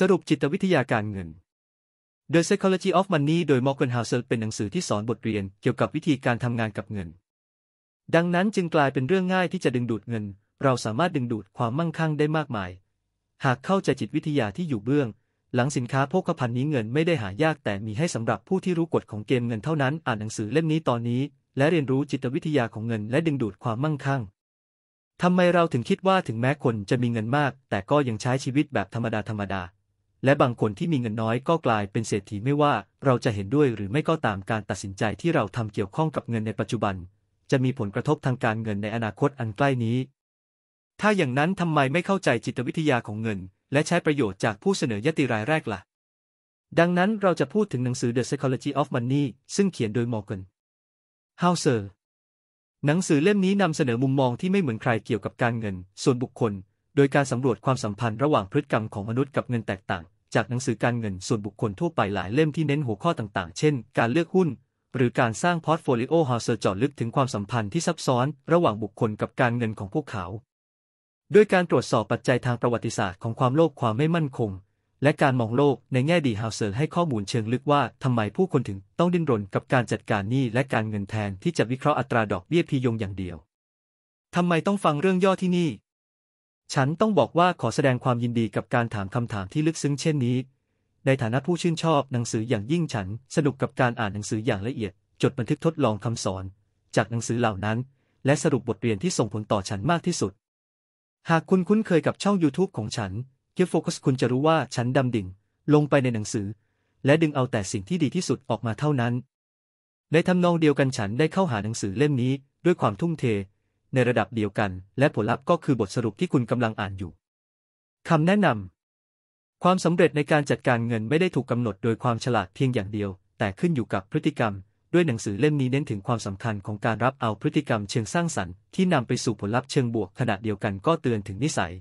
สรุปจิตวิทยาการเงิน The Psychology of Money โดย Morgan h o u s e l เป็นหนังสือที่สอนบทเรียนเกี่ยวกับวิธีการทำงานกับเงิน ดังนั้นจึงกลายเป็นเรื่องง่ายที่จะดึงดูดเงิน เราสามารถดึงดูดความมั่งคั่งได้มากมาย หากเข้าใจจิตวิทยาที่อยู่เบื้อง หลังสินค้าโภคภัณฑ์นี้เงินไม่ได้หายากแต่มีให้สำหรับผู้ที่รู้กฎของเกมเงินเท่านั้น อ่านหนังสือเล่มนี้ตอนนี้ และเรียนรู้จิตวิทยาของเงินและดึงดูดความมั่งคั่งทำไมเราถึงคิดว่าถึงแม้คนจะมีเงินมาก แต่ก็ยังใช้ชีวิตแบบธรรมดาธรรมดาและบางคนที่มีเงินน้อยก็กลายเป็นเศรษฐีไม่ว่า เราจะเห็นด้วยหรือไม่ก็ตามการตัดสินใจที่เราทำเกี่ยวข้องกับเงินในปัจจุบัน จะมีผลกระทบทางการเงินในอนาคตอันใกล้นี้ ถ้าอย่างนั้นทำไมไม่เข้าใจจิตวิทยาของเงิน และใช้ประโยชน์จากผู้เสนอยติรายแรกละ่ะดังนั้นเราจะพูดถึงหนังสือ The Psychology of Money ซึ่งเขียนโดยมอร์กนฮาวเซอร์หนังสือเล่มนี้นำเสนอมุมมองที่ไม่เหมือนใครเกี่ยวกับการเงิน ส่วนบุคคลโดยการสำรวจความสัมพันธ์ระหว่างพฤติกรรมของมนุษย์กับเงินแตกต่าง จากหนังสือการเงินส่วนบุคคลทั่วไปหลายเล่มที่เน้นหัวข้อต่าง ๆ เช่น การเลือกหุ้น หรือการสร้างพอร์ตโฟลิโอฮาวเซอร์จอดลึกถึงความสัมพันธ์ที่ซับซ้อนระหว่างบุคคลกับการเงินของพวกเขา โดยการตรวจสอบปัจจัยทางประวัติศาสตร์ของความโลภความไม่มั่นคง และการมองโลกในแง่ดีฮาวเซอร์ให้ข้อมูลเชิงลึกว่าทำไมผู้คนถึงต้องดิ้นรนกับการจัดการหนี้และการเงินแทนที่จะวิเคราะห์อัตราดอกเบี้ยพียงอย่างเดียวทำไมต้องฟังเรื่องย่อที่นี่ฉันต้องบอกว่าขอแสดงความยินดีกับการถามคำถามที่ลึกซึ้งเช่นนี้ ในฐานะผู้ชื่นชอบหนังสืออย่างยิ่งฉัน สนุกกับการอ่านหนังสืออย่างละเอียด จดบันทึกทดลองคำสอน จากหนังสือเหล่านั้น และสรุปบทเรียนที่ส่งผลต่อฉันมากที่สุด หากคุณคุ้นเคยกับช่อง YouTube ของฉันเกียร์โฟกัสคุณจะรู้ว่าฉันดำดิ่ง ลงไปในหนังสือ และดึงเอาแต่สิ่งที่ดีที่สุดออกมาเท่านั้นในทำนองเดียวกันฉันได้เข้าหาหนังสือเล่มนี้ด้วยความทุ่มเทในระดับเดียวกันและผลลัพธ์ก็คือบทสรุปที่คุณกำลังอ่านอยู่คำแนะนำความสำเร็จในการจัดการเงินไม่ได้ถูกกำหนดโดยความฉลาดเพียงอย่างเดียว แต่ขึ้นอยู่กับพฤติกรรม ด้วยหนังสือเล่มนี้เน้นถึงความสำคัญของการรับเอาพฤติกรรมเชิงสร้างสรรค์ที่นำไปสู่ผลลัพธ์เชิงบวกขณะเดียวกันก็เตือนถึงนิสัย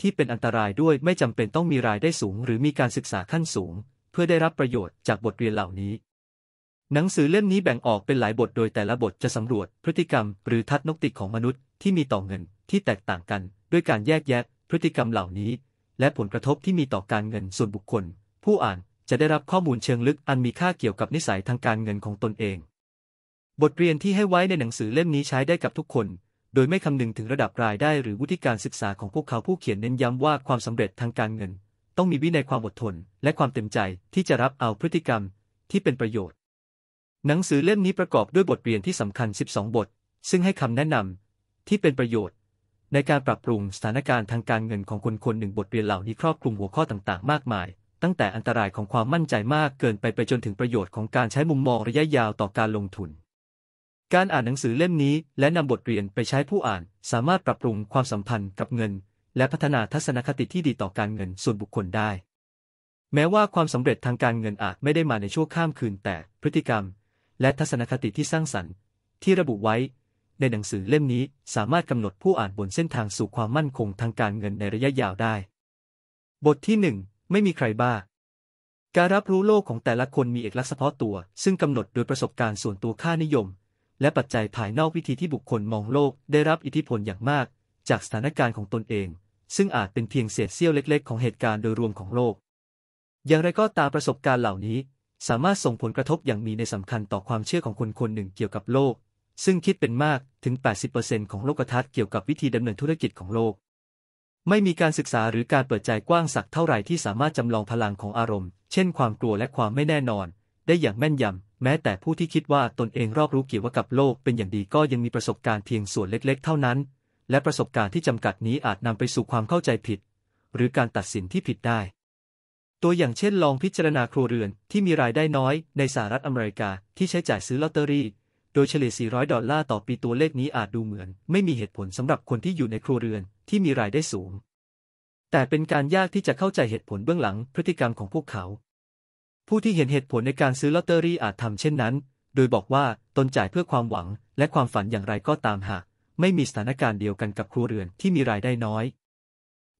ที่เป็นอันตรายด้วยไม่จำเป็นต้องมีรายได้สูง หรือมีการศึกษาขั้นสูง เพื่อได้รับประโยชน์จากบทเรียนเหล่านี้หนังสือเล่มนี้แบ่งออกเป็นหลายบทโดยแต่ละบทจะสำรวจพฤติกรรมหรือทัศนคติของมนุษย์ที่มีต่อเงินที่แตกต่างกัน ด้วยการแยกแยะพฤติกรรมเหล่านี้และผลกระทบที่มีต่อการเงินส่วนบุคคล ผู้อ่านจะได้รับข้อมูลเชิงลึกอันมีค่าเกี่ยวกับนิสัยทางการเงินของตนเอง บทเรียนที่ให้ไว้ในหนังสือเล่มนี้ใช้ได้กับทุกคน โดยไม่คำนึงถึงระดับรายได้หรือวุฒิการศึกษาของพวกเขาผู้เขียนเน้นย้ำว่าความสำเร็จทางการเงินต้องมีวินัยความอดทนและความเต็มใจที่จะรับเอาพฤติกรรมที่เป็นประโยชน์หนังสือเล่มนี้ประกอบด้วยบทเรียนที่สำคัญ 12 บท ซึ่งให้คำแนะนำที่เป็นประโยชน์ ในการปรับปรุงสถานการณ์ทางการเงินของคนคนหนึ่งบทเรียนเหล่านี้ครอบคลุมหัวข้อต่างๆ มากมาย ตั้งแต่อันตรายของความมั่นใจมากเกินไปไปจนถึงประโยชน์ของการใช้มุมมองระยะยาวต่อการลงทุน การอ่านหนังสือเล่มนี้และนำบทเรียนไปใช้ผู้อ่าน สามารถปรับปรุงความสัมพันธ์กับเงินและพัฒนาทัศนคติที่ดีต่อการเงินส่วนบุคคลได้ แม้ว่าความสำเร็จทางการเงินอาจไม่ได้มาในชั่วข้ามคืนแต่พฤติกรรมและทัศนคติที่สร้างสรรค์ ที่ระบุไว้ ในหนังสือเล่มนี้สามารถกำหนดผู้อ่านบนเส้นทางสู่ความมั่นคงทางการเงินในระยะยาวได้ บทที่1ไม่มีใครบ้า การรับรู้โลกของแต่ละคนมีเอกลักษณ์เฉพาะตัว ซึ่งกำหนดโดยประสบการณ์ส่วนตัวค่านิยม และปัจจัยภายนอกวิธีที่บุคคลมองโลก ได้รับอิทธิพลอย่างมาก จากสถานการณ์ของตนเอง ซึ่งอาจเป็นเพียงเศษเสี้ยวเล็ก ๆของเหตุการณ์โดยรวมของโลก อย่างไรก็ตามประสบการณ์เหล่านี้สามารถส่งผลกระทบอย่างมีในสำคัญต่อความเชื่อของคนคนหนึ่งเกี่ยวกับโลก ซึ่งคิดเป็นมากถึง 80%ของโลกทัศน์เกี่ยวกับวิธีดำเนินธุรกิจของโลก ไม่มีการศึกษาหรือการเปิดใจกว้างสักเท่าไหร่ที่สามารถจำลองพลังของอารมณ์ เช่น ความกลัวและความไม่แน่นอน ได้อย่างแม่นยำ แม้แต่ผู้ที่คิดว่าตนเองรอบรู้เกี่ยวกับโลกเป็นอย่างดีก็ยังมีประสบการณ์เพียงส่วนเล็กๆ เท่านั้น และประสบการณ์ที่จำกัดนี้อาจนำไปสู่ความเข้าใจผิด หรือการตัดสินที่ผิดได้ตัวอย่างเช่น ลองพิจารณาครัวเรือนที่มีรายได้น้อยในสหรัฐอเมริกาที่ใช้จ่ายซื้อลอตเตอรี่ โดยเฉลี่ย 400 ดอลลาร์ต่อปีตัวเลขนี้อาจดูเหมือน ไม่มีเหตุผลสำหรับคนที่อยู่ในครัวเรือนที่มีรายได้สูง แต่เป็นการยากที่จะเข้าใจเหตุผลเบื้องหลังพฤติกรรมของพวกเขา ผู้ที่เห็นเหตุผลในการซื้อลอตเตอรี่อาจทำเช่นนั้น โดยบอกว่าตนจ่ายเพื่อความหวัง และความฝันอย่างไรก็ตามหากไม่มีสถานการณ์เดียวกันกับครัวเรือนที่มีรายได้น้อย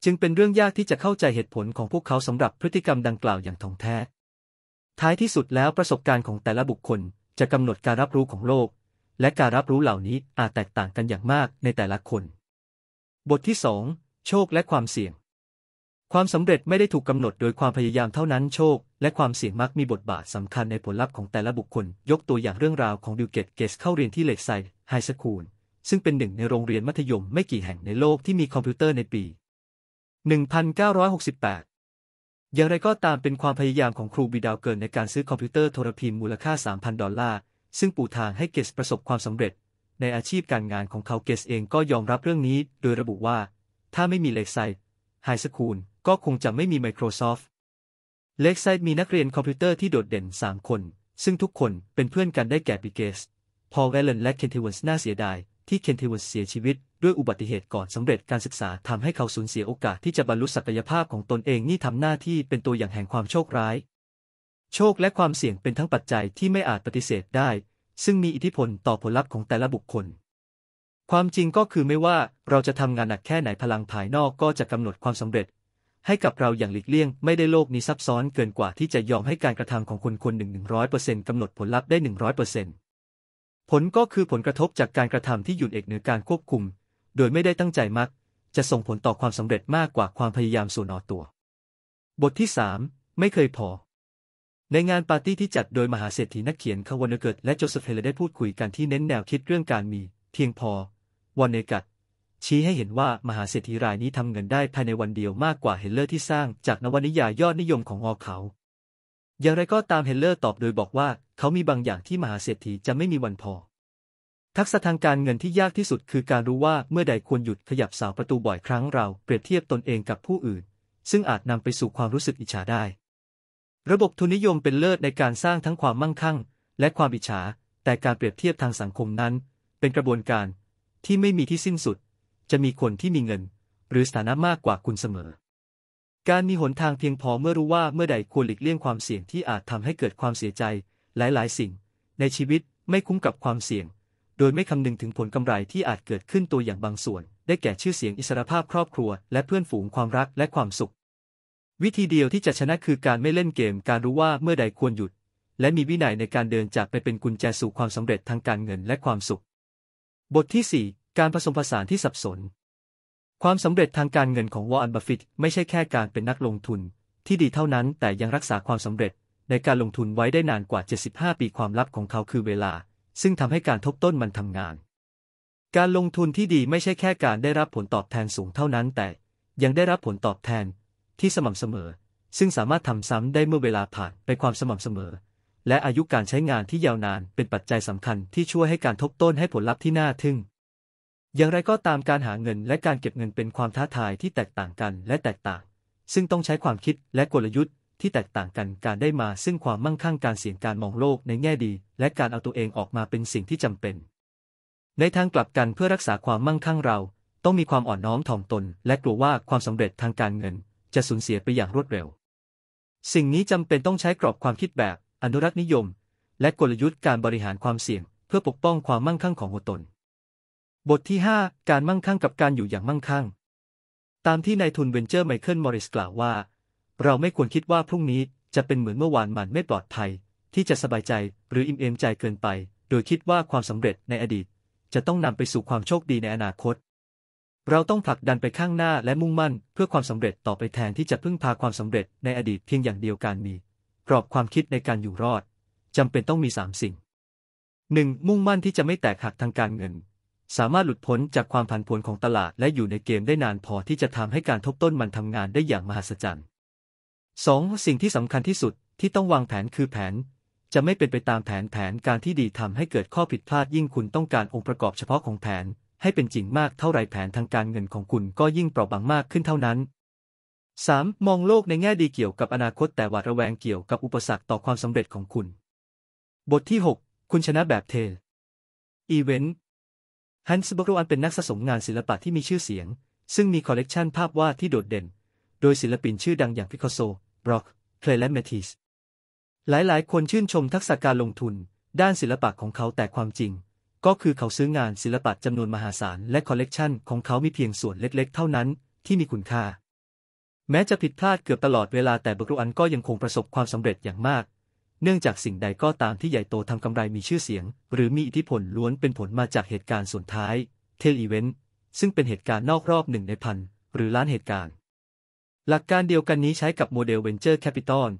จึงเป็นเรื่องยากที่จะเข้าใจเหตุผลของพวกเขาสำหรับพฤติกรรมดังกล่าวอย่างท่องแท้ ท้ายที่สุดแล้วประสบการณ์ของแต่ละบุคคลจะกำหนดการรับรู้ของโลก และการรับรู้เหล่านี้อาจแตกต่างกันอย่างมากในแต่ละคน บทที่สองโชคและความเสี่ยง ความสำเร็จไม่ได้ถูกกำหนดโดยความพยายามเท่านั้น โชค และความเสี่ยงมัก มีบทบาทสำคัญในผลลัพธ์ของแต่ละบุคคล ยกตัวอย่างเรื่องราวของดิวเกต เกสเข้าเรียนที่เลดไซด์ไฮสคูล ซึ่งเป็นหนึ่ง ในโรงเรียนมัธยม ไม่กี่แห่งในโลกที่มีคอมพิวเตอร์ในปี1968 อย่างไรก็ตามเป็นความพยายามของครูบีดาวเกินในการซื้อคอมพิวเตอร์โทรพิมพ์มูลค่า 3,000 ดอลลาร์ ซึ่งปูทางให้เกสประสบความสำเร็จ ในอาชีพการงานของเขาเกสเองก็ยอมรับเรื่องนี้โดยระบุว่า ถ้าไม่มีเล็กไซ์ไฮสคูล ก็คงจะไม่มี Microsoft เล็กไซด์มีนักเรียนคอมพิวเตอร์ที่โดดเด่น 3 คน ซึ่งทุกคนเป็นเพื่อนกันได้แก่บิเกส พอลเวลเลนและเคนทิวินส์น่าเสียดายที่เคนเทวสเสียชีวิตด้วยอุบัติเหตุก่อนสำเร็จการศึกษาทำให้เขาสูญเสียโอกาสที่จะบรรลุศักยภาพของตนเอง นี่ทำหน้าที่เป็นตัวอย่างแห่งความโชคร้าย โชคและความเสี่ยงเป็นทั้งปัจจัยที่ไม่อาจปฏิเสธได้ ซึ่งมีอิทธิพลต่อผลลัพธ์ของแต่ละบุคคล ความจริงก็คือไม่ว่าเราจะทำงานหนักแค่ไหนพลังภายนอกก็จะกำหนดความสำเร็จ ให้กับเราอย่างหลีกเลี่ยงไม่ได้โลกนี้ซับซ้อนเกินกว่าที่จะยอมให้การกระทำของคนคนหนึ่งหนึ่งร้อยเปอร์เซ็นต์กำหนดผลลัพธ์ได้หนึ่งร้อยเปอร์เซ็นต์ผลก็คือผลกระทบจากการกระทำที่หยุดเอกเหนือการควบคุม โดยไม่ได้ตั้งใจมัก จะส่งผลต่อความสำเร็จมากกว่าความพยายามส่วนอตัว บทที่ 3 ไม่เคยพอ ในงานปาร์ตี้ที่จัดโดยมหาเศรษฐีนักเขียนคาวานเกิดและโจเซฟเฮเลได้พูดคุยกันที่เน้นแนวคิดเรื่องการมีเพียงพอ วันเนกัด ชี้ให้เห็นว่ามหาเศรษฐีรายนี้ทำเงินได้ภายในวันเดียวมากกว่าเฮลเลอร์ที่สร้าง จากนวนิยายยอดนิยมของออเขาอย่างไรก็ตามเฮนเลอร์ตอบโดยบอกว่าเขามีบางอย่างที่มหาเศรษฐีจะไม่มีวันพอ ทักษะทางการเงินที่ยากที่สุดคือการรู้ว่าเมื่อใดควรหยุดขยับสาวประตูบ่อยครั้งเรา เปรียบเทียบตนเองกับผู้อื่น ซึ่งอาจนำไปสู่ความรู้สึกอิจฉาได้ ระบบทุนนิยมเป็นเลิศในการสร้างทั้งความมั่งคั่ง และความอิจฉาแต่การเปรียบเทียบทางสังคมนั้น เป็นกระบวนการที่ไม่มีที่สิ้นสุด จะมีคนที่มีเงิน หรือสถานะมากกว่าคุณเสมอการมีหนทางเพียงพอเมื่อรู้ว่าเมื่อใดควรหลีกเลี่ยงความเสี่ยงที่อาจทำให้เกิดความเสียใจหลายๆ สิ่งในชีวิตไม่คุ้มกับความเสี่ยงโดยไม่คำนึงถึงผลกำไรที่อาจเกิดขึ้นตัวอย่างบางส่วนได้แก่ชื่อเสียงอิสรภาพครอบครัวและเพื่อนฝูงความรักและความสุขวิธีเดียวที่จะชนะคือการไม่เล่นเกมการรู้ว่าเมื่อใดควรหยุดและมีวินัยในการเดินจากไปเป็นกุญแจสู่ความสำเร็จทางการเงินและความสุขบทที่4การผสมผสานที่สับสนความสำเร็จทางการเงินของวอร์อันบัฟฟิตไม่ใช่แค่การเป็นนักลงทุน ที่ดีเท่านั้น แต่ยังรักษาความสำเร็จในการลงทุนไว้ได้นานกว่า 75 ปีความลับของเขาคือเวลา ซึ่งทำให้การทบต้นมันทำงาน การลงทุนที่ดีไม่ใช่แค่การได้รับผลตอบแทนสูงเท่านั้น แต่ยังได้รับผลตอบแทนที่สม่ำเสมอ ซึ่งสามารถทำซ้ำได้เมื่อเวลาผ่านไปความสม่ำเสมอ และอายุการใช้งานที่ยาวนานเป็นปัจจัยสำคัญที่ช่วยให้การทบต้นให้ผลลัพธ์ที่น่าทึ่งอย่างไรก็ตามการหาเงินและการเก็บเงินเป็นความท้าทาย ที่แตกต่างกัน และแตกต่าง ซึ่งต้องใช้ความคิดและกลยุทธ์ที่แตกต่างกัน การได้มาซึ่งความมั่งคั่งการเสี่ยงการมองโลกในแง่ดี และการเอาตัวเองออกมาเป็นสิ่งที่จำเป็น ในทางกลับกันเพื่อรักษาความมั่งคั่งเราต้องมีความอ่อนน้อมถ่อมตน และกลัวว่าความสำเร็จทางการเงินจะสูญเสียไปอย่างรวดเร็ว สิ่งนี้จำเป็นต้องใช้กรอบความคิดแบบอนุรักษ์นิยม และกลยุทธ์การบริหารความเสี่ยงเพื่อปกป้องความมั่งคั่งของหัวตนบทที่5การมั่งคั่งกับการอยู่อย่างมั่งคั่ง ตามที่นายทุนเวนเจอร์ไมเคิลมอริสกล่าวว่า เราไม่ควรคิดว่าพรุ่งนี้จะเป็นเหมือนเมื่อวานมันไม่ปลอดภัยที่จะสบายใจ หรืออิ่มเอมใจเกินไป โดยคิดว่าความสำเร็จในอดีต จะต้องนำไปสู่ความโชคดีในอนาคต เราต้องผลักดันไปข้างหน้า และมุ่งมั่นเพื่อความสำเร็จต่อไปแทนที่จะพึ่งพาความสำเร็จในอดีตเพียงอย่างเดียวการมีกรอบความคิดในการอยู่รอด จำเป็นต้องมี3สิ่ง 1. มุ่งมั่นที่จะไม่แตกหักทางการเงินสามารถหลุดพ้นจากความผันผวนของตลาด และอยู่ในเกมได้นานพอที่จะทำให้การทบต้นมันทำงานได้อย่างมหัศจรรย์ 2. สิ่งที่สำคัญที่สุดที่ต้องวางแผนคือแผน จะไม่เป็นไปตามแผนแผนการที่ดีทำให้เกิดข้อผิดพลาดยิ่งคุณต้องการองค์ประกอบเฉพาะของแผน ให้เป็นจริงมากเท่าไรแผนทางการเงินของคุณ ก็ยิ่งเปราะบางมากขึ้นเท่านั้น 3. มองโลกในแง่ดีเกี่ยวกับอนาคตแต่หวาดระแวงเกี่ยวกับ อุปสรรคต่อความสำเร็จของคุณ บทที่6คุณชนะแบบเทลอีเวนต์ฮันส์บรูอันเป็นนักสะสมงานศิลปะที่มีชื่อเสียง ซึ่งมีคอลเลกชันภาพวาดที่โดดเด่น โดยศิลปินชื่อดังอย่างพิคาโซบร็อก เคลและเมทิส หลาย ๆ คนชื่นชมทักษะการลงทุนด้านศิลปะของเขาแต่ความจริง ก็คือเขาซื้องานศิลปะจำนวนมหาศาลและคอลเลกชันของเขามีเพียงส่วนเล็กๆ เท่านั้นที่มีคุณค่า แม้จะผิดพลาดเกือบตลอดเวลาแต่บรูอันก็ยังคงประสบความสำเร็จอย่างมากเนื่องจากสิ่งใดก็ตามที่ใหญ่โตทำกำไรมีชื่อเสียง หรือมีอิทธิพลล้วนเป็นผลมาจากเหตุการณ์ส่วนท้าย เทลอีเวนต์ซึ่งเป็นเหตุการณ์นอกรอบหนึ่งในพันหรือล้านเหตุการณ์ หลักการเดียวกันนี้ใช้กับโมเดลเวนเจอร์แคปิตอล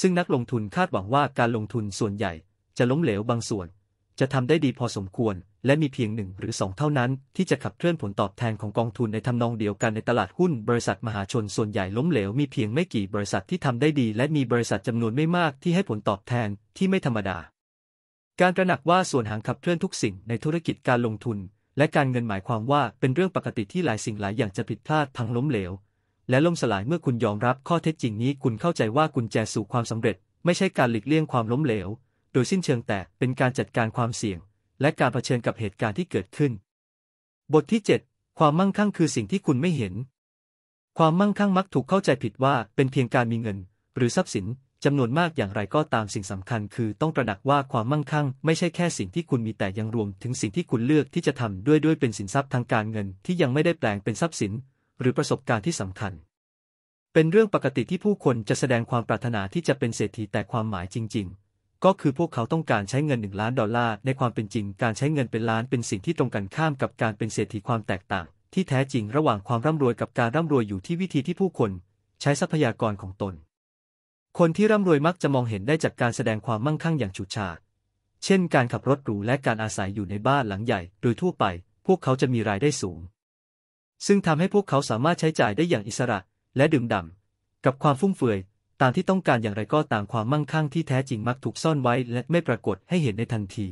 ซึ่งนักลงทุนคาดหวังว่าการลงทุนส่วนใหญ่จะล้มเหลวบางส่วนจะทำได้ดีพอสมควร และมีเพียงหนึ่งหรือสองเท่านั้น ที่จะขับเคลื่อนผลตอบแทนของกองทุนในทำนองเดียวกันในตลาดหุ้น บริษัทมหาชนส่วนใหญ่ล้มเหลวมีเพียงไม่กี่บริษัทที่ทำได้ดี และมีบริษัทจำนวนไม่มากที่ให้ผลตอบแทนที่ไม่ธรรมดา การตระหนักว่าส่วนหางขับเคลื่อนทุกสิ่งในธุรกิจการลงทุน และการเงินหมายความว่าเป็นเรื่องปกติที่หลายสิ่งหลายอย่างจะผิดพลาดพังล้มเหลว และล่มสลายเมื่อคุณยอมรับข้อเท็จจริงนี้ คุณเข้าใจว่ากุญแจสู่ความสำเร็จไม่ใช่การหลีกเลี่ยงความล้มเหลวโดยสิ้นเชิงแต่เป็นการจัดการความเสี่ยง และการเผชิญกับเหตุการณ์ที่เกิดขึ้น บทที่7ความมั่งคั่งคือสิ่งที่คุณไม่เห็น ความมั่งคั่งมักถูกเข้าใจผิดว่า เป็นเพียงการมีเงินหรือทรัพย์สินจำนวนมากอย่างไรก็ตามสิ่งสำคัญ คือต้องตระหนักว่าความมั่งคั่งไม่ใช่แค่สิ่งที่คุณมีแต่ยังรวม ถึงสิ่งที่คุณเลือกที่จะทำด้วยด้วยเป็นสินทรัพย์ทางการเงินที่ยังไม่ได้แปลงเป็นทรัพย์สิน หรือประสบการณ์ที่สำคัญ เป็นเรื่องปกติที่ผู้คนจะแสดงความปรารถนาที่จะเป็นเศรษฐีแต่ความหมายจริง ๆก็คือพวกเขาต้องการใช้เงิน 1ล้านดอลลาร์ในความเป็นจริง การใช้เงินเป็นล้านเป็นสิ่งที่ตรงกันข้ามกับการเป็นเศรษฐีความแตกต่าง ที่แท้จริงระหว่างความร่ำรวยกับการร่ำรวยอยู่ที่วิธีที่ผู้คน ใช้ทรัพยากรของตน คนที่ร่ำรวยมักจะมองเห็นได้จากการแสดงความมั่งคั่งอย่างฉูดฉาดเช่นการขับรถหรูและการอาศัยอยู่ในบ้านหลังใหญ่ โดยทั่วไป พวกเขาจะมีรายได้สูง ซึ่งทำให้พวกเขาสามารถใช้จ่ายได้อย่างอิสระ และดื่มด่ำกับความฟุ่มเฟือยตามที่ต้องการอย่างไรก็ตามความมั่งคั่งที่แท้จริงมักถูกซ่อนไว้และไม่ปรากฏให้เห็นในทันที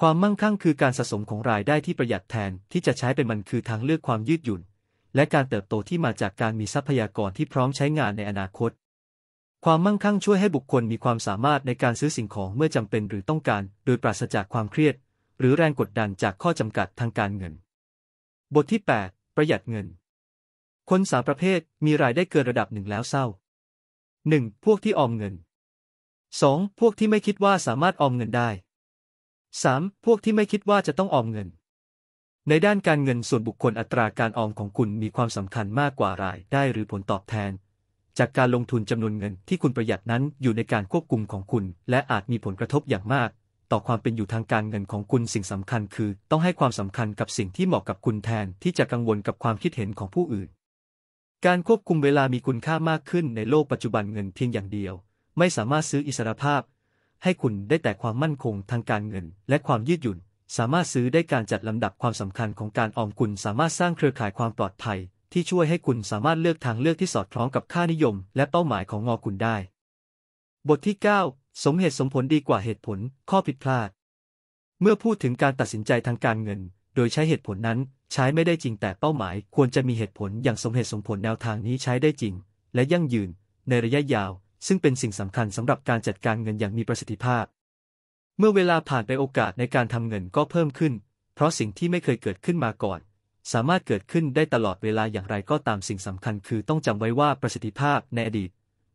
ความมั่งคั่งคือการสะสมของรายได้ที่ประหยัดแทนที่จะใช้เป็นมันคือทางเลือกความยืดหยุ่น และการเติบโตที่มาจากการมีทรัพยากรที่พร้อมใช้งานในอนาคต ความมั่งคั่งช่วยให้บุคคลมีความสามารถในการซื้อสิ่งของเมื่อจำเป็นหรือต้องการ โดยปราศจากความเครียด หรือแรงกดดันจากข้อจำกัดทางการเงิน บทที่ 8 ประหยัดเงินคนสามประเภทมีรายได้เกินระดับหนึ่งแล้วเศร้า 1. พวกที่ออมเงิน 2. พวกที่ไม่คิดว่าสามารถออมเงินได้ 3. พวกที่ไม่คิดว่าจะต้องออมเงิน ในด้านการเงินส่วนบุคคลอัตราการออมของคุณ มีความสำคัญมากกว่ารายได้หรือผลตอบแทน จากการลงทุนจำนวนเงินที่คุณประหยัดนั้นอยู่ในการควบคุมของคุณ และอาจมีผลกระทบอย่างมาก ต่อความเป็นอยู่ทางการเงินของคุณสิ่งสำคัญคือ ต้องให้ความสำคัญกับสิ่งที่เหมาะกับคุณแทนที่จะกังวลกับความคิดเห็นของผู้อื่นการควบคุมเวลามีคุณค่ามากขึ้นในโลกปัจจุบันเงินเพียงอย่างเดียว ไม่สามารถซื้ออิสรภาพ ให้คุณได้แต่ความมั่นคง ทางการเงินและความยืดหยุ่น สามารถซื้อได้การจัดลำดับความสำคัญของการออมคุณสามารถสร้างเครือข่ายความปลอดภัย ที่ช่วยให้คุณสามารถเลือกทางเลือกที่สอดคล้องกับค่านิยม และเป้าหมายของงอคุณได้ บทที่9สมเหตุสมผลดีกว่าเหตุผล ข้อผิดพลาด เมื่อพูดถึงการตัดสินใจทางการเงินโดยใช้เหตุผลนั้นใช้ไม่ได้จริงแต่เป้าหมาย ควรจะมีเหตุผลอย่างสมเหตุสมผลแนวทางนี้ใช้ได้จริง และยั่งยืนในระยะยาว ซึ่งเป็นสิ่งสำคัญสำหรับการจัดการเงินอย่างมีประสิทธิภาพ เมื่อเวลาผ่านไปโอกาสในการทำเงินก็เพิ่มขึ้น เพราะสิ่งที่ไม่เคยเกิดขึ้นมาก่อน สามารถเกิดขึ้นได้ตลอดเวลาอย่างไรก็ตามสิ่งสำคัญคือต้องจำไว้ว่าประสิทธิภาพในอดีต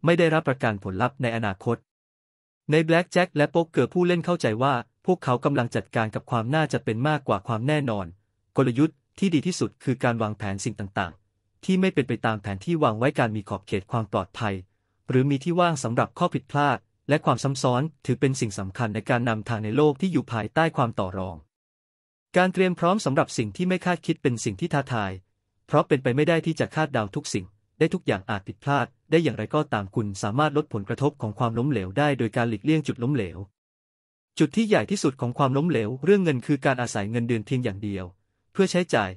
ไม่ได้รับประกันผลลัพธ์ในอนาคต ในแบล็กแจ็คและโป๊กเกอร์ผู้เล่นเข้าใจว่าพวกเขากำลังจัดการกับความน่าจะเป็นมากกว่าความแน่นอน กลยุทธ์ ที่ดีที่สุดคือการวางแผนสิ่งต่าง ๆ ที่ไม่เป็นไปตามแผนที่วางไว้การมีขอบเขตความปลอดภัย หรือมีที่ว่างสำหรับข้อผิดพลาด และความซ้ำซ้อนถือเป็นสิ่งสำคัญในการนำทางในโลกที่อยู่ภายใต้ความต่อรอง การเตรียมพร้อมสำหรับสิ่งที่ไม่คาดคิดเป็นสิ่งที่ท้าทายเพราะเป็นไปไม่ได้ที่จะคาดเดาทุกสิ่ง ได้ทุกอย่างอาจผิดพลาด ได้อย่างไรก็ตามคุณสามารถลดผลกระทบของความล้มเหลวได้โดยการหลีกเลี่ยงจุดล้มเหลวจุดที่ใหญ่ที่สุดของความล้มเหลวเรื่องเงินคือการอาศัยเงินเดือนเพียงอย่างเดียว เพื่อใช้จ่าย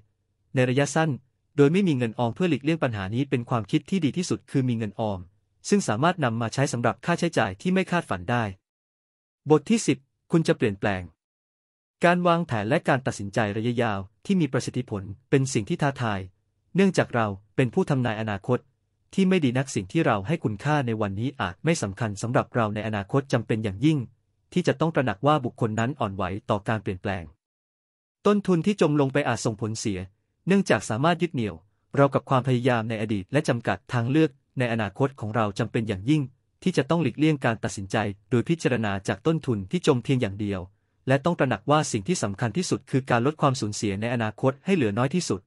ในระยะสั้น โดยไม่มีเงินออมเพื่อหลีกเลี่ยงปัญหานี้ เป็นความคิดที่ดีที่สุดคือมีเงินออมซึ่งสามารถนำมาใช้สำหรับค่าใช้จ่ายที่ไม่คาดฝันได้ บทที่ 10 คุณจะเปลี่ยนแปลง การวางแผนและการตัดสินใจระยะยาว ที่มีประสิทธิผลเป็นสิ่งที่ท้าทาย เนื่องจากเราเป็นผู้ทำนายอนาคต ที่ไม่ดีนักสิ่งที่เราให้คุณค่าในวันนี้อาจไม่สำคัญสำหรับเราในอนาคตจำเป็นอย่างยิ่งที่จะต้องตระหนักว่าบุคคลนั้นอ่อนไหวต่อการเปลี่ยนแปลง ต้นทุนที่จมลงไปอาจส่งผลเสีย เนื่องจากสามารถยึดเหนี่ยวเรากับความพยายามในอดีตและจำกัดทางเลือก ในอนาคตของเราจำเป็นอย่างยิ่ง ที่จะต้องหลีกเลี่ยงการตัดสินใจ โดยพิจารณาจากต้นทุนที่จมเพียงอย่างเดียว และต้องตระหนักว่าสิ่งที่สำคัญที่สุด คือการลดความสูญเสีย ในอนาคตให้เหลือน้อยที่สุด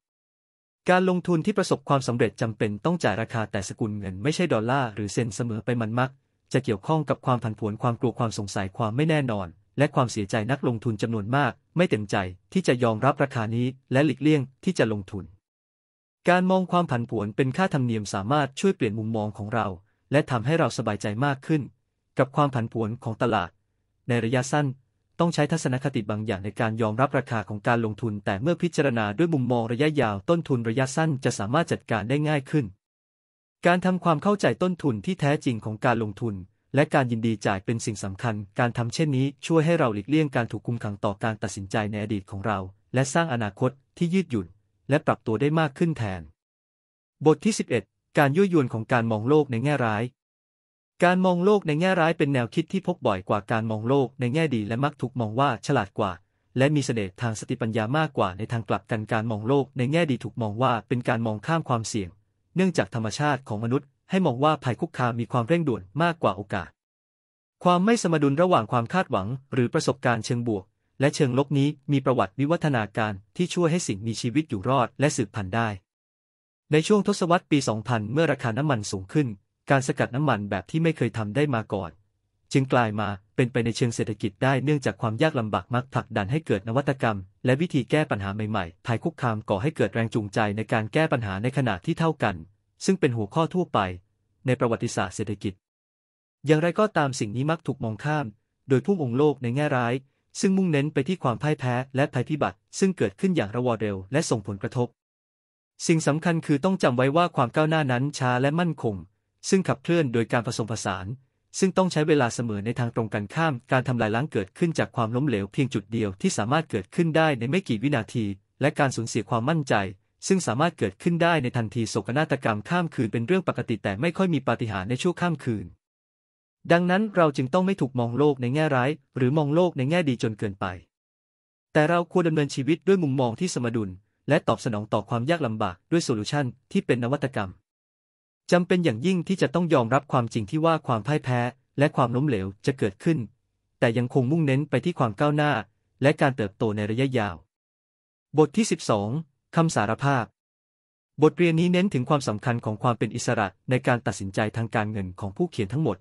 การลงทุนที่ประสบความสำเร็จจำเป็นต้องจ่ายราคาแต่สกุลเงินไม่ใช่ดอลลาร์หรือเซนเสมอไปมันมักจะเกี่ยวข้องกับความผันผวนความกลัวความสงสัยความไม่แน่นอน และความเสียใจนักลงทุนจำนวนมากไม่เต็มใจที่จะยอมรับราคานี้และหลีกเลี่ยงที่จะลงทุน การมองความผันผวนเป็นค่าธรรมเนียมสามารถช่วยเปลี่ยนมุมมองของเรา และทำให้เราสบายใจมากขึ้น กับความผันผวนของตลาด ในระยะสั้นต้องใช้ทัศนคติบางอย่างในการยอมรับราคาของการลงทุน แต่เมื่อพิจารณาด้วยมุมมองระยะยาวต้นทุนระยะสั้นจะสามารถจัดการได้ง่ายขึ้นการทำความเข้าใจต้นทุนที่แท้จริงของการลงทุนและการยินดีจ่ายเป็นสิ่งสำคัญ การทำเช่นนี้ช่วยให้เราหลีกเลี่ยงการถูกคุมขังต่อการตัดสินใจในอดีตของเราและสร้างอนาคตที่ยืดหยุ่นและปรับตัวได้มากขึ้นแทน บทที่ 11 การยั่วยวนของการมองโลกในแง่ร้าย การมองโลกในแง่ร้ายเป็นแนวคิดที่พบบ่อยกว่าการมองโลกในแง่ดีและมักถูกมองว่าฉลาดกว่าและมีเสน่ห์ทางสติปัญญามากกว่าในทางกลับกันการมองโลกในแง่ดีถูกมองว่าเป็นการมองข้ามความเสี่ยงเนื่องจากธรรมชาติของมนุษย์ให้มองว่าภัยคุกคามมีความเร่งด่วนมากกว่าโอกาส ความไม่สมดุลระหว่างความคาดหวังหรือประสบการณ์เชิงบวก และเชิงลบนี้มีประวัติวิวัฒนาการที่ช่วยให้สิ่งมีชีวิตอยู่รอดและสืบพันธุ์ได้ ในช่วงทศวรรษปี 2000 เมื่อราคาน้ำมันสูงขึ้น การสกัดน้ำมันแบบที่ไม่เคยทำได้มาก่อนจึงกลายมาเป็นไปในเชิงเศรษฐกิจได้เนื่องจากความยากลำบากมักผลักดันให้เกิดนวัตกรรม และวิธีแก้ปัญหาใหม่ๆภทยคุกคามก่อให้เกิดแรงจูงใจในการแก้ปัญหาในขนาดที่เท่ากัน ซึ่งเป็นหัวข้อทั่วไปในประวัติศาสตร์เศรษฐกิจ อย่างไรก็ตามสิ่งนี้มักถูกมองข้ามโดยผู้มองโลกในแง่ร้าย ซึ่งมุ่งเน้นไปที่ความพ่ายแพ้และภัยพิบัติ ซึ่งเกิดขึ้นอย่างระวอเร็วและส่งผลกระทบ สิ่งสำคัญคือต้องจำไว้ว่าความก้าวหน้านั้นช้าและมั่นคง ซึ่งขับเคลื่อนโดยการผสมผสานซึ่งต้องใช้เวลาเสมอในทางตรงกันข้าม การทำลายล้างเกิดขึ้นจากความล้มเหลวเพียงจุดเดียวที่สามารถเกิดขึ้นได้ในไม่กี่วินาที และการสูญเสียความมั่นใจ ซึ่งสามารถเกิดขึ้นได้ในทันที โศกนาฏกรรมข้ามคืนเป็นเรื่องปกติแต่ไม่ค่อยมีปาฏิหาริย์ในช่วงข้ามคืน ดังนั้นเราจึงต้องไม่ถูกมองโลกในแง่ร้าย หรือมองโลกในแง่ดีจนเกินไป แต่เราควรดำเนินชีวิตด้วยมุมมองที่สมดุล และตอบสนองต่อความยากลำบาก ด้วยโซลูชันที่เป็นนวัตกรรมจำเป็นอย่างยิ่งที่จะต้องยอมรับความจริงที่ว่าความพ่ายแพ้และความล้มเหลวจะเกิดขึ้น แต่ยังคงมุ่งเน้นไปที่ความก้าวหน้าและการเติบโตในระยะยาว บทที่ 12คำสารภาพ บทเรียนนี้เน้นถึงความสำคัญของความเป็นอิสระในการตัดสินใจทางการเงินของผู้เขียนทั้งหมด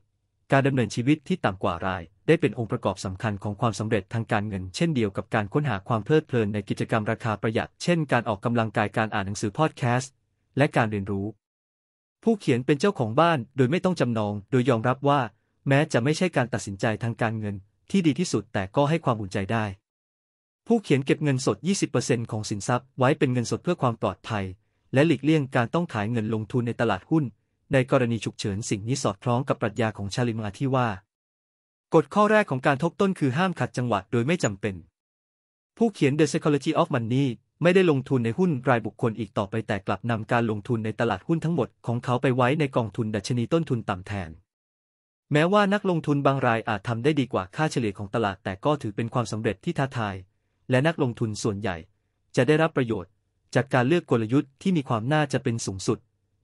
การดำเนินชีวิตที่ต่ำกว่าราย ได้เป็นองค์ประกอบสำคัญของความสำเร็จทางการเงิน เช่นเดียวกับการค้นหาความเพลิดเพลินในกิจกรรมราคาประหยัดเช่นการออกกำลังกายการอ่านหนังสือพอดแคสต์และการเรียนรู้ผู้เขียนเป็นเจ้าของบ้านโดยไม่ต้องจำนอง โดยยอมรับว่า แม้จะไม่ใช่การตัดสินใจทางการเงินที่ดีที่สุดแต่ก็ให้ความอุ่นใจได้ ผู้เขียนเก็บเงินสด 20%ของสินทรัพย์ไว้เป็นเงินสดเพื่อความปลอดภัย และหลีกเลี่ยงการต้องขายเงินลงทุนในตลาดหุ้น ในกรณีฉุกเฉินสิ่งนี้สอดคล้องกับปรัชญาของชาลิมาที่ว่ากฎข้อแรกของการทบต้น คือห้ามขัดจังหวะโดยไม่จำเป็น ผู้เขียน The Psychology of Money ไม่ได้ลงทุนในหุ้นรายบุคคลอีกต่อไปแต่กลับนำการลงทุนในตลาดหุ้นทั้งหมดของเขาไปไว้ในกองทุนดัชนีต้นทุนต่ำแทน แม้ว่านักลงทุนบางรายอาจทำได้ดีกว่าค่าเฉลี่ยของตลาดแต่ก็ถือเป็นความสำเร็จที่ท้าทาย และนักลงทุนส่วนใหญ่จะได้รับประโยชน์จากการเลือกกลยุทธ์ที่มีความน่าจะเป็นสูงสุด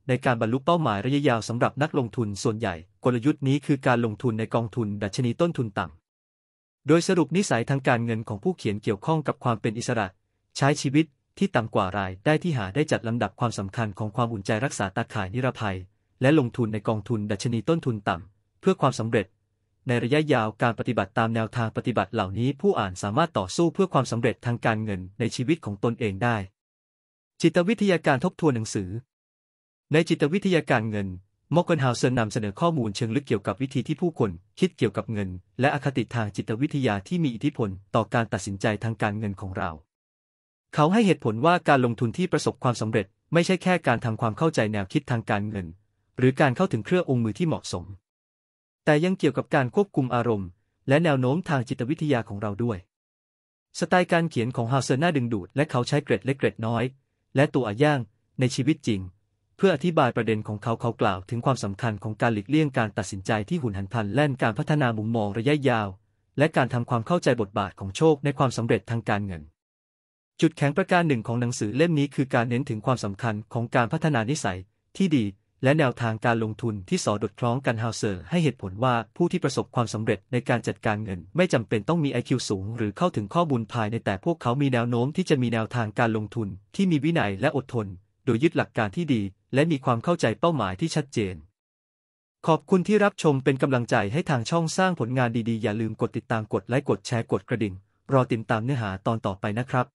ในการบรรลุเป้าหมายระยะยาวสำหรับนักลงทุนส่วนใหญ่ กลยุทธ์นี้คือการลงทุนในกองทุนดัชนีต้นทุนต่ำโดยสรุปนิสัยทางการเงินของผู้เขียนเกี่ยวข้องกับความเป็นอิสระใช้ชีวิตที่ต่ำกว่ารายได้ที่หาได้จัดลำดับความสำคัญของความอุ่นใจรักษาตาข่ายนิรภัย และลงทุนในกองทุนดัชนีต้นทุนต่ำเพื่อความสำเร็จ ในระยะยาวการปฏิบัติตามแนวทางปฏิบัติเหล่านี้ ผู้อ่านสามารถต่อสู้เพื่อความสำเร็จทางการเงินในชีวิตของตนเองได้ จิตวิทยาการทบทวนหนังสือ ในจิตวิทยาการเงินมอก์กนฮาวเซอร์นำเสนอข้อมูลเชิงลึกเกี่ยวกับวิธีที่ผู้คน คิดเกี่ยวกับเงิน และอคติทางจิตวิทยาที่มีอิทธิพล ต่อการตัดสินใจทางการเงินของเราเขาให้เหตุผลว่าการลงทุนที่ประสบความสำเร็จ ไม่ใช่แค่การทำความเข้าใจแนวคิดทางการเงิน หรือการเข้าถึงเครื่ององค์มือที่เหมาะสม แต่ยังเกี่ยวกับการควบคุมอารมณ์ และแนวโน้มทางจิตวิทยาของเราด้วย สไตล์การเขียนของฮาวเซอร์น่าดึงดูดและเขาใช้เกรดเล็กเกรดน้อย และตัวอาย่างในชีวิตจริง เพื่ออธิบายประเด็นของเขาเขากล่าวถึงความสำคัญของการหลีกเลี่ยงการตัดสินใจที่หุนหันพลันแล่นการพัฒนามุมมองระยะยาวและการทำความเข้าใจบทบาทของโชคในความสำเร็จทางการเงินจุดแข็งประการหนึ่งของหนังสือเล่มนี้คือการเน้นถึงความสำคัญของการพัฒนานิสัยที่ดีและแนวทางการลงทุนที่สอดคล้องกันฮาวเซอร์ให้เหตุผลว่าผู้ที่ประสบความสำเร็จในการจัดการเงินไม่จำเป็นต้องมี IQ สูงหรือเข้าถึงข้อมูลภายในแต่พวกเขามีแนวโน้มที่จะมีแนวทางการลงทุนที่มีวินัยและอดทน โดยยึดหลักการที่ดีและมีความเข้าใจเป้าหมายที่ชัดเจน ขอบคุณที่รับชมเป็นกำลังใจให้ทางช่องสร้างผลงานดีๆอย่าลืมกดติดตามกดไลค์กดแชร์กดกระดิ่งรอติดตามเนื้อหาตอนต่อไปนะครับ